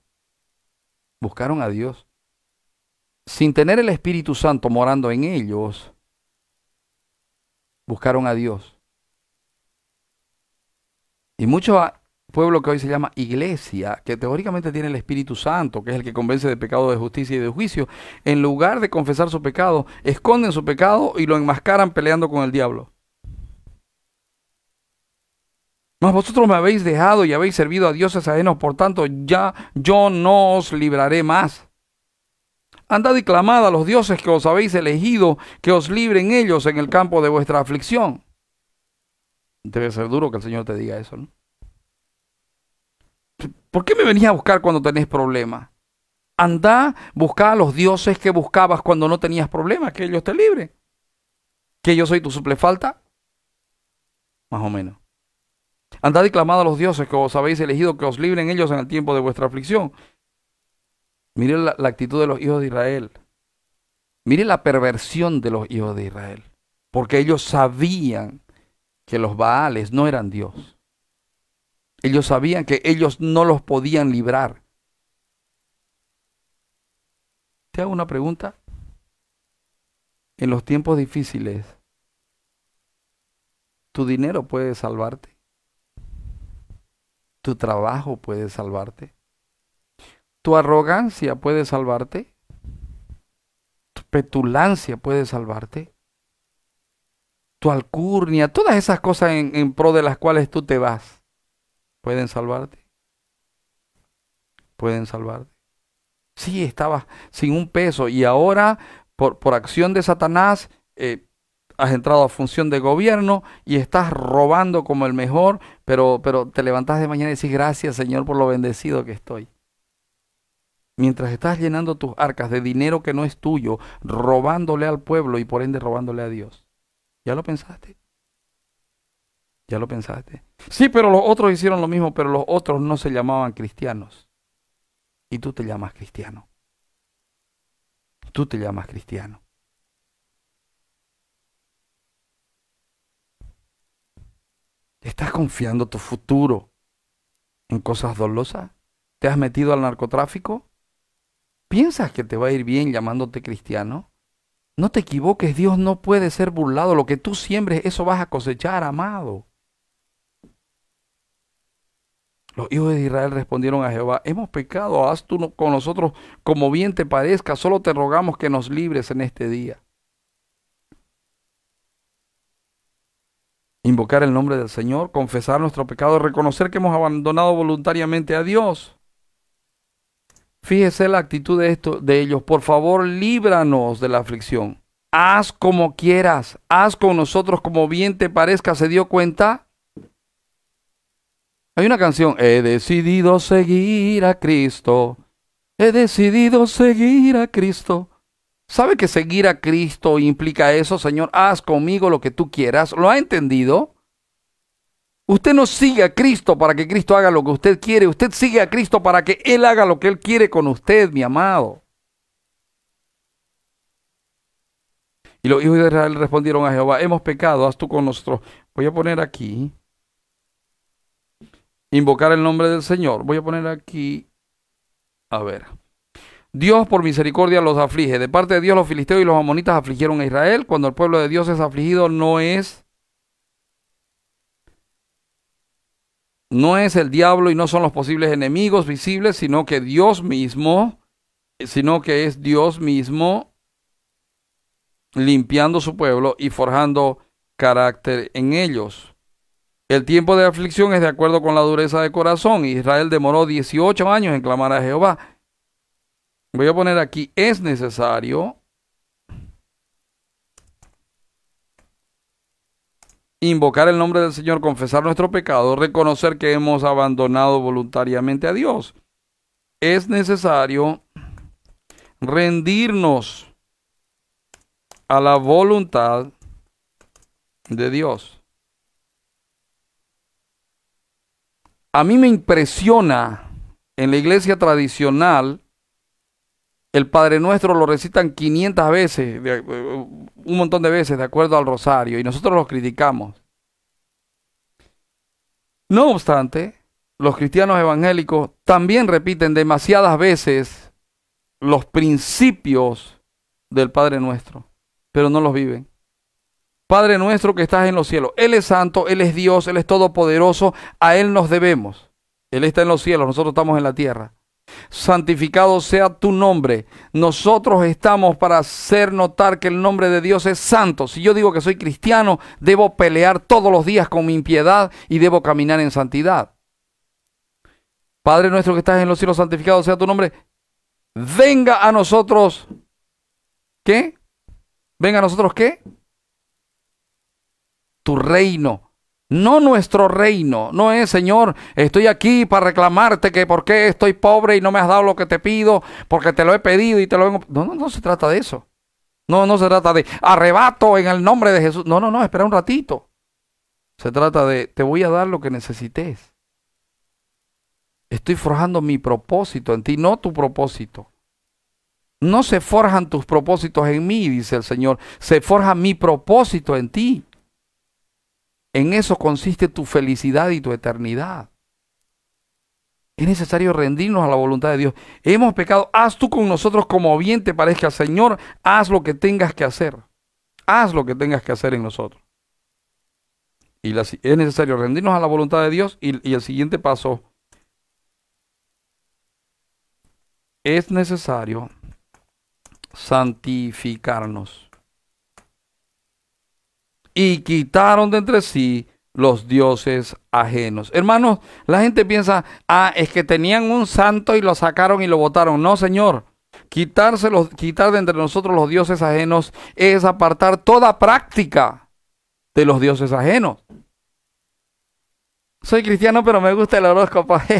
Buscaron a Dios. Sin tener el Espíritu Santo morando en ellos, buscaron a Dios. Y muchos pueblo que hoy se llama iglesia, que teóricamente tiene el Espíritu Santo, que es el que convence de pecado, de justicia y de juicio, en lugar de confesar su pecado, esconden su pecado y lo enmascaran peleando con el diablo. Mas vosotros me habéis dejado y habéis servido a dioses ajenos, por tanto ya yo no os libraré más. Andad y clamad a los dioses que os habéis elegido, que os libren ellos en el campo de vuestra aflicción. Debe ser duro que el Señor te diga eso, ¿no? ¿Por qué me venís a buscar cuando tenés problemas? Andá, busca a los dioses que buscabas cuando no tenías problemas, que ellos te libre. Que yo soy tu suple falta. Más o menos. Andad y a los dioses que os habéis elegido, que os libren ellos en el tiempo de vuestra aflicción. Mire la, la actitud de los hijos de Israel. Mire la perversión de los hijos de Israel. Porque ellos sabían que los Baales no eran Dios. Ellos sabían que ellos no los podían librar. Te hago una pregunta. En los tiempos difíciles, tu dinero puede salvarte. Tu trabajo puede salvarte. Tu arrogancia puede salvarte. Tu petulancia puede salvarte. Tu alcurnia, todas esas cosas en, pro de las cuales tú te vas pueden salvarte. Pueden salvarte. Sí, estabas sin un peso y ahora, por, por acción de Satanás, eh, has entrado a función de gobierno y estás robando como el mejor, pero, pero te levantas de mañana y decís gracias Señor por lo bendecido que estoy. Mientras estás llenando tus arcas de dinero que no es tuyo, robándole al pueblo y por ende robándole a Dios. ¿Ya lo pensaste? Ya lo pensaste. Sí, pero los otros hicieron lo mismo, pero los otros no se llamaban cristianos. Y tú te llamas cristiano. Tú te llamas cristiano. ¿Estás confiando tu futuro en cosas dolosas? ¿Te has metido al narcotráfico? ¿Piensas que te va a ir bien llamándote cristiano? No te equivoques, Dios no puede ser burlado. Lo que tú siembres, eso vas a cosechar, amado. Los hijos de Israel respondieron a Jehová, hemos pecado, haz tú con nosotros como bien te parezca, solo te rogamos que nos libres en este día. Invocar el nombre del Señor, confesar nuestro pecado, reconocer que hemos abandonado voluntariamente a Dios. Fíjese la actitud de, esto, de ellos, por favor líbranos de la aflicción. Haz como quieras, haz con nosotros como bien te parezca, ¿se dio cuenta? Hay una canción, he decidido seguir a Cristo. He decidido seguir a Cristo. ¿Sabe que seguir a Cristo implica eso, Señor? Haz conmigo lo que tú quieras. ¿Lo ha entendido? Usted no sigue a Cristo para que Cristo haga lo que usted quiere. Usted sigue a Cristo para que Él haga lo que Él quiere con usted, mi amado. Y los hijos de Israel respondieron a Jehová, hemos pecado, haz tú con nosotros. Voy a poner aquí invocar el nombre del Señor. Voy a poner aquí, a ver. Dios por misericordia los aflige. De parte de Dios los filisteos y los amonitas afligieron a Israel. Cuando el pueblo de Dios es afligido no es no es el diablo y no son los posibles enemigos visibles, sino que Dios mismo, sino que es Dios mismo limpiando su pueblo y forjando carácter en ellos. El tiempo de aflicción es de acuerdo con la dureza de corazón. Israel demoró 18 años en clamar a Jehová. Voy a poner aquí, es necesario invocar el nombre del Señor, confesar nuestro pecado, reconocer que hemos abandonado voluntariamente a Dios. Es necesario rendirnos a la voluntad de Dios. A mí me impresiona en la iglesia tradicional, el Padre Nuestro lo recitan 500 veces, eh, un montón de veces, de acuerdo al rosario, y nosotros los criticamos. No obstante, los cristianos evangélicos también repiten demasiadas veces los principios del Padre Nuestro, pero no los viven. Padre nuestro que estás en los cielos. Él es santo, Él es Dios, Él es todopoderoso, a Él nos debemos. Él está en los cielos, nosotros estamos en la tierra. Santificado sea tu nombre. Nosotros estamos para hacer notar que el nombre de Dios es santo. Si yo digo que soy cristiano, debo pelear todos los días con mi impiedad y debo caminar en santidad. Padre nuestro que estás en los cielos, santificado sea tu nombre. Venga a nosotros. ¿Qué? Venga a nosotros qué? tu reino. No nuestro reino, no es, Señor, estoy aquí para reclamarte que por qué estoy pobre y no me has dado lo que te pido, porque te lo he pedido y te lo vengo. No, no, no se trata de eso. No, no se trata de arrebato en el nombre de Jesús. No, no, no, espera un ratito. Se trata de te voy a dar lo que necesites. Estoy forjando mi propósito en ti, no tu propósito. No se forjan tus propósitos en mí, dice el Señor. Se forja mi propósito en ti. En eso consiste tu felicidad y tu eternidad. Es necesario rendirnos a la voluntad de Dios. Hemos pecado. Haz tú con nosotros como bien te parezca. Señor, haz lo que tengas que hacer. Haz lo que tengas que hacer en nosotros. Y es necesario rendirnos a la voluntad de Dios. y el siguiente paso es necesario santificarnos y quitaron de entre sí los dioses ajenos. Hermanos, la gente piensa, ah, es que tenían un santo y lo sacaron y lo votaron. No, Señor. quitárselos, quitar de entre nosotros los dioses ajenos es apartar toda práctica de los dioses ajenos. Soy cristiano, pero me gusta el horóscopo. (laughs)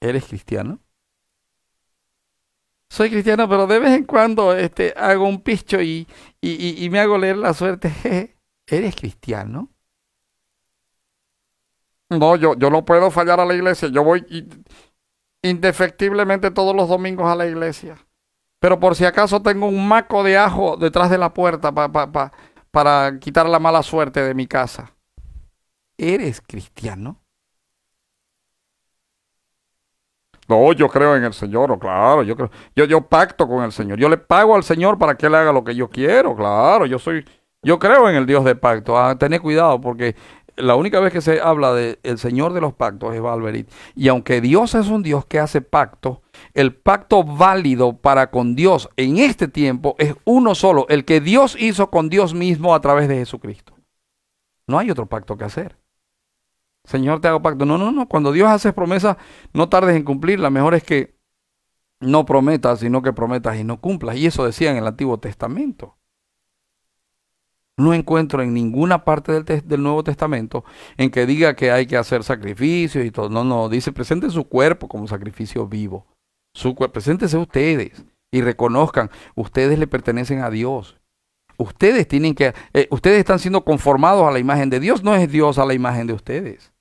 ¿Eres cristiano? soy cristiano, pero de vez en cuando este, hago un picho y, y, me hago leer la suerte. ¿Eres cristiano? No, yo, yo no puedo fallar a la iglesia. Yo voy indefectiblemente todos los domingos a la iglesia. Pero por si acaso tengo un maco de ajo detrás de la puerta para quitar la mala suerte de mi casa. ¿Eres cristiano? No, yo creo en el Señor, oh, claro, yo creo. Yo, yo pacto con el Señor. Yo le pago al Señor para que le haga lo que yo quiero, claro. Yo soy, yo creo en el Dios de pacto. Ah, cuidado, porque la única vez que se habla del Señor de los pactos es Valverit. Y aunque Dios es un Dios que hace pacto, el pacto válido para con Dios en este tiempo es uno solo, el que Dios hizo con Dios mismo a través de Jesucristo. No hay otro pacto que hacer. Señor, te hago pacto. No, no, no. Cuando Dios hace promesas, no tardes en cumplirla. Mejor es que no prometas, sino que prometas y no cumplas. Y eso decía en el Antiguo Testamento. No encuentro en ninguna parte del, Nuevo Testamento en que diga que hay que hacer sacrificios y todo. No, no, dice, presente su cuerpo como sacrificio vivo. Su preséntese ustedes y reconozcan, ustedes le pertenecen a Dios. Ustedes tienen que, eh, ustedes están siendo conformados a la imagen de Dios, no es Dios a la imagen de ustedes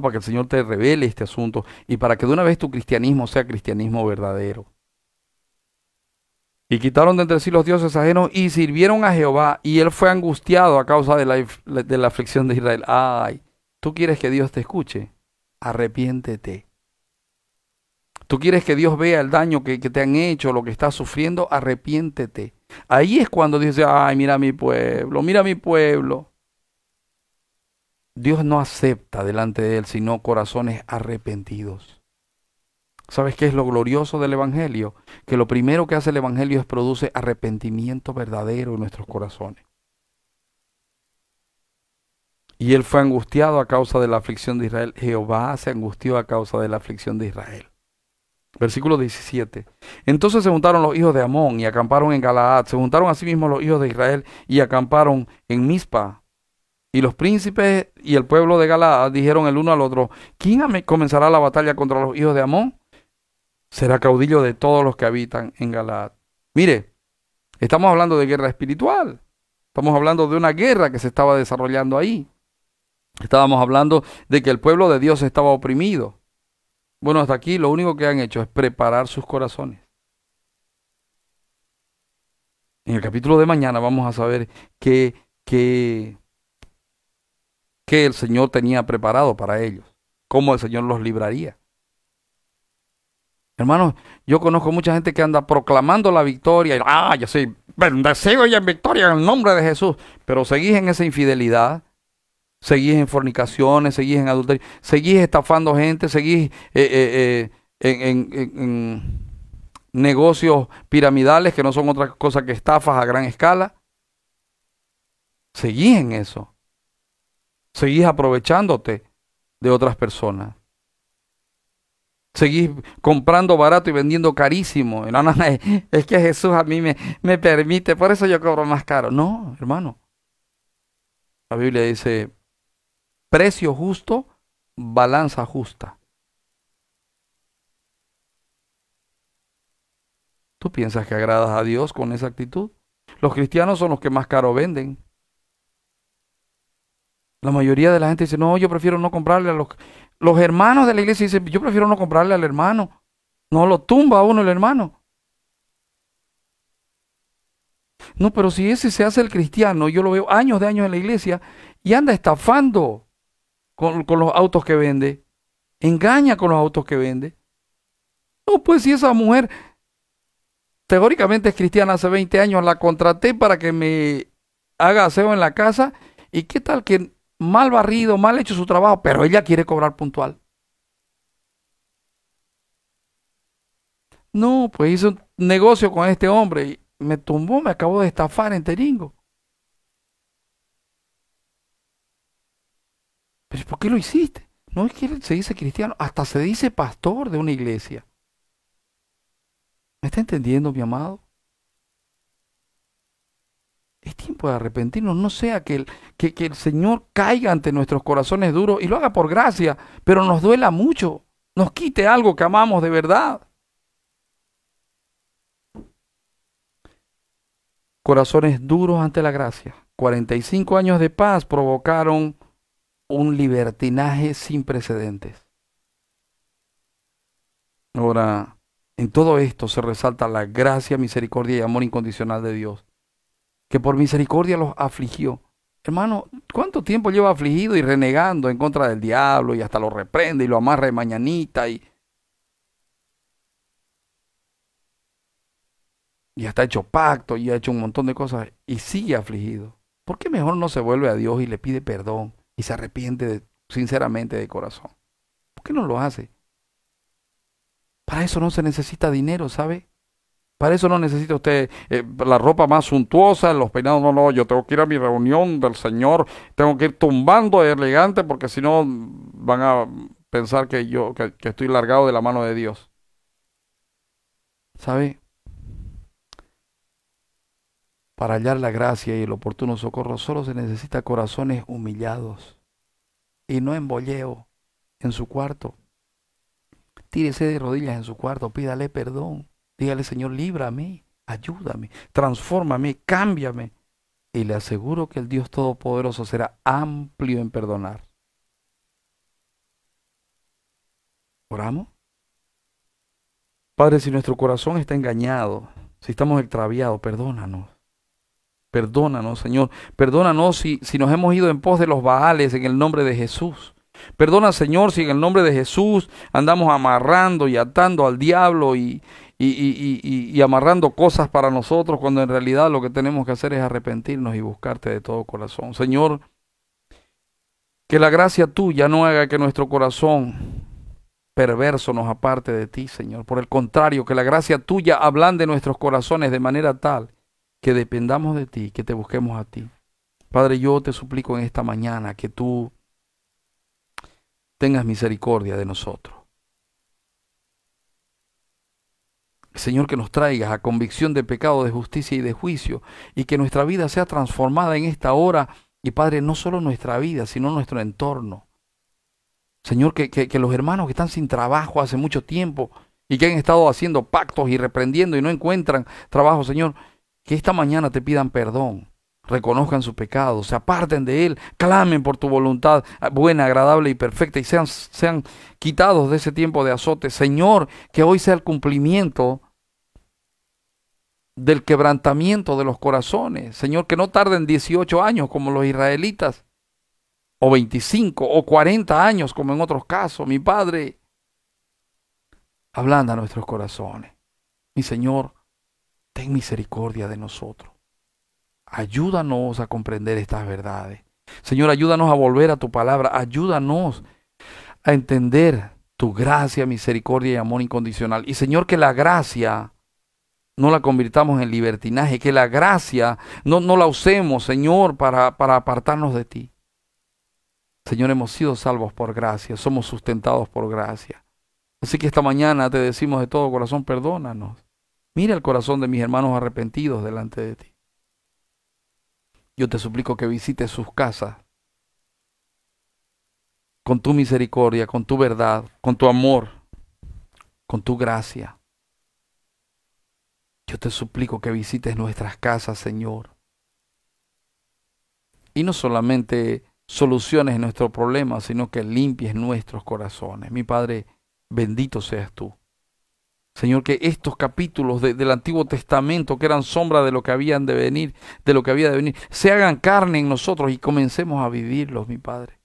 para que el Señor te revele este asunto y para que de una vez tu cristianismo sea cristianismo verdadero. Y quitaron de entre sí los dioses ajenos y sirvieron a Jehová. Y él fue angustiado a causa de la, de la aflicción de Israel. Ay, ¿tú quieres que Dios te escuche? Arrepiéntete. ¿Tú quieres que Dios vea el daño que, que te han hecho, lo que estás sufriendo? Arrepiéntete. Ahí es cuando Dios dice, ay, mira mi pueblo, mira mi pueblo. Dios no acepta delante de Él sino corazones arrepentidos. ¿Sabes qué es lo glorioso del Evangelio? Que lo primero que hace el Evangelio es produce arrepentimiento verdadero en nuestros corazones. Y él fue angustiado a causa de la aflicción de Israel. Jehová se angustió a causa de la aflicción de Israel. Versículo 17. Entonces se juntaron los hijos de Amón y acamparon en Galaad. Se juntaron asimismo sí los hijos de Israel y acamparon en Mizpa. Y los príncipes y el pueblo de Galaad dijeron el uno al otro, ¿quién comenzará la batalla contra los hijos de Amón? Será caudillo de todos los que habitan en Galaad. Mire, estamos hablando de guerra espiritual. Estamos hablando de una guerra que se estaba desarrollando ahí. Estábamos hablando de que el pueblo de Dios estaba oprimido. Bueno, hasta aquí lo único que han hecho es preparar sus corazones. En el capítulo de mañana vamos a saber qué, qué, que el Señor tenía preparado para ellos, cómo el Señor los libraría. Hermanos, yo conozco mucha gente que anda proclamando la victoria. Y, ah, yo soy bendecido y en victoria en el nombre de Jesús. Pero seguís en esa infidelidad, seguís en fornicaciones, seguís en adulterio, seguís estafando gente, seguís eh, eh, eh, en negocios piramidales que no son otra cosa que estafas a gran escala. Seguís en eso. Seguís aprovechándote de otras personas. Seguís comprando barato y vendiendo carísimo. No, es que Jesús a mí me, me permite, por eso yo cobro más caro. No, hermano. La Biblia dice, precio justo, balanza justa. ¿Tú piensas que agradas a Dios con esa actitud? Los cristianos son los que más caro venden. La mayoría de la gente dice, no, yo prefiero no comprarle a los... Los hermanos de la iglesia dicen, yo prefiero no comprarle al hermano. No lo tumba uno el hermano. No, pero si ese se hace el cristiano, yo lo veo años de años en la iglesia y anda estafando con, con los autos que vende. Engaña con los autos que vende. No, pues si esa mujer teóricamente es cristiana hace 20 años, la contraté para que me haga aseo en la casa. ¿Y qué tal que mal barrido, mal hecho su trabajo, pero ella quiere cobrar puntual. No, pues hice un negocio con este hombre y me tumbó, me acabó de estafar en Teringo. ¿Pero por qué lo hiciste? No es que se dice cristiano, hasta se dice pastor de una iglesia. ¿Me está entendiendo, mi amado? Es tiempo de arrepentirnos, no sea que el, que, el Señor caiga ante nuestros corazones duros y lo haga por gracia, pero nos duela mucho, nos quite algo que amamos de verdad. Corazones duros ante la gracia. 45 años de paz provocaron un libertinaje sin precedentes. Ahora, en todo esto se resalta la gracia, misericordia y amor incondicional de Dios que por misericordia los afligió. Hermano, ¿cuánto tiempo lleva afligido y renegando en contra del diablo y hasta lo reprende y lo amarra de mañanita y... y hasta ha hecho pacto y ha hecho un montón de cosas y sigue afligido. ¿Por qué mejor no se vuelve a Dios y le pide perdón y se arrepiente sinceramente de corazón? ¿Por qué no lo hace? Para eso no se necesita dinero, ¿sabe? Para eso no necesita usted eh, la ropa más suntuosa, los peinados, no, no, yo tengo que ir a mi reunión del Señor, tengo que ir tumbando elegante porque si no van a pensar que yo que, estoy largado de la mano de Dios. ¿Sabe? Para hallar la gracia y el oportuno socorro solo se necesita corazones humillados y no en en su cuarto. Tírese de rodillas en su cuarto, pídale perdón Dígale, Señor, líbrame, ayúdame, transfórmame, cámbiame. Y le aseguro que el Dios Todopoderoso será amplio en perdonar. ¿Oramos? Padre, si nuestro corazón está engañado, si estamos extraviados, perdónanos. Perdónanos, Señor. Perdónanos si, si nos hemos ido en pos de los Baales en el nombre de Jesús. Perdona, Señor, si en el nombre de Jesús andamos amarrando y atando al diablo y, y, y, y, y, amarrando cosas para nosotros cuando en realidad lo que tenemos que hacer es arrepentirnos y buscarte de todo corazón. Señor, que la gracia tuya no haga que nuestro corazón perverso nos aparte de ti, Señor. Por el contrario, que la gracia tuya ablande nuestros corazones de manera tal que dependamos de ti, que te busquemos a ti. Padre, yo te suplico en esta mañana que tú tengas misericordia de nosotros Señor, que nos traigas a convicción de pecado, de justicia y de juicio, y que nuestra vida sea transformada en esta hora, y Padre, no solo nuestra vida, sino nuestro entorno. Señor, que, los hermanos que están sin trabajo hace mucho tiempo y que han estado haciendo pactos y reprendiendo y no encuentran trabajo, Señor, que esta mañana te pidan perdón, reconozcan su pecado, se aparten de él, clamen por tu voluntad buena, agradable y perfecta y sean, sean quitados de ese tiempo de azote. Señor, que hoy sea el cumplimiento del quebrantamiento de los corazones. Señor, que no tarden 18 años como los israelitas, o 25, o 40 años como en otros casos. Mi Padre, ablanda nuestros corazones. Mi Señor, ten misericordia de nosotros. Ayúdanos a comprender estas verdades. Señor, ayúdanos a volver a tu palabra. Ayúdanos a entender tu gracia, misericordia y amor incondicional. Y Señor, que la gracia no la convirtamos en libertinaje, que la gracia no, la usemos, Señor, para, para apartarnos de ti. Señor, hemos sido salvos por gracia, somos sustentados por gracia. Así que esta mañana te decimos de todo corazón, perdónanos. Mira el corazón de mis hermanos arrepentidos delante de ti. Yo te suplico que visites sus casas con tu misericordia, con tu verdad, con tu amor, con tu gracia. Yo te suplico que visites nuestras casas, Señor. Y no solamente soluciones nuestro problema, sino que limpies nuestros corazones. Mi Padre, bendito seas tú. Señor, que estos capítulos del Antiguo Testamento, que eran sombra de lo que de venir, de lo que había de venir, se hagan carne en nosotros y comencemos a vivirlos, mi Padre.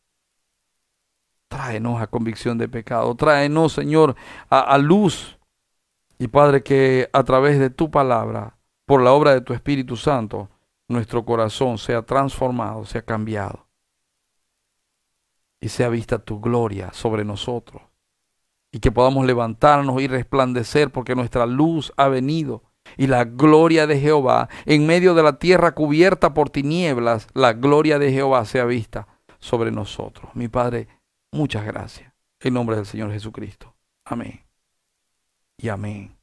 Tráenos a convicción de pecado, tráenos, Señor, a luz y Padre, que a través de tu palabra, por la obra de tu Espíritu Santo, nuestro corazón sea transformado, sea cambiado. Y sea vista tu gloria sobre nosotros. Y que podamos levantarnos y resplandecer porque nuestra luz ha venido. Y la gloria de Jehová, en medio de la tierra cubierta por tinieblas, la gloria de Jehová sea vista sobre nosotros. Mi Padre, muchas gracias. En nombre del Señor Jesucristo. Amén y amén.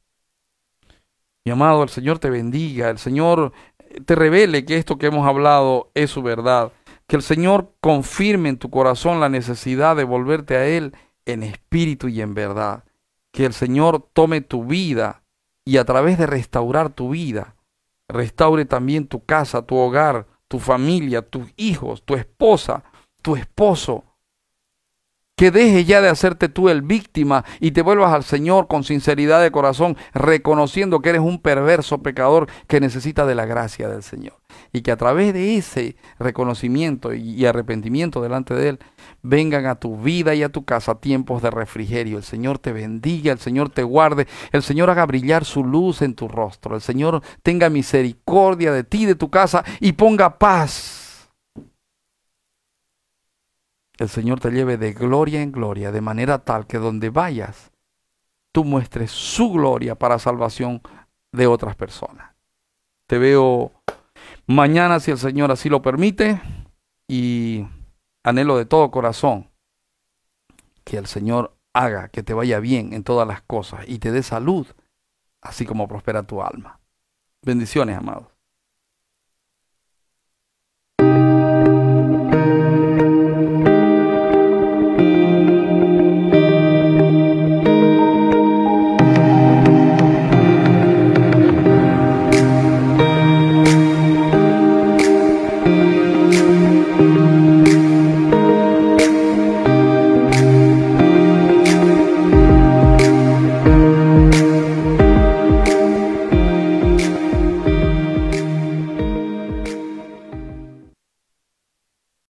Mi amado, el Señor te bendiga, el Señor eh, te revele que esto que hemos hablado es su verdad, que el Señor confirme en tu corazón la necesidad de volverte a Él en espíritu y en verdad, que el Señor tome tu vida y a través de restaurar tu vida, restaure también tu casa, tu hogar, tu familia, tus hijos, tu esposa, tu esposo, que dejes ya de hacerte tú el víctima y te vuelvas al Señor con sinceridad de corazón, reconociendo que eres un perverso pecador que necesita de la gracia del Señor. Y que a través de ese reconocimiento y arrepentimiento delante de Él, vengan a tu vida y a tu casa tiempos de refrigerio. El Señor te bendiga, el Señor te guarde, el Señor haga brillar su luz en tu rostro, el Señor tenga misericordia de ti, de tu casa y ponga paz el Señor te lleve de gloria en gloria, de manera tal que donde vayas, tú muestres su gloria para salvación de otras personas. Te veo mañana, si el Señor así lo permite, y anhelo de todo corazón que el Señor haga que te vaya bien en todas las cosas y te dé salud, así como prospera tu alma. Bendiciones, amado.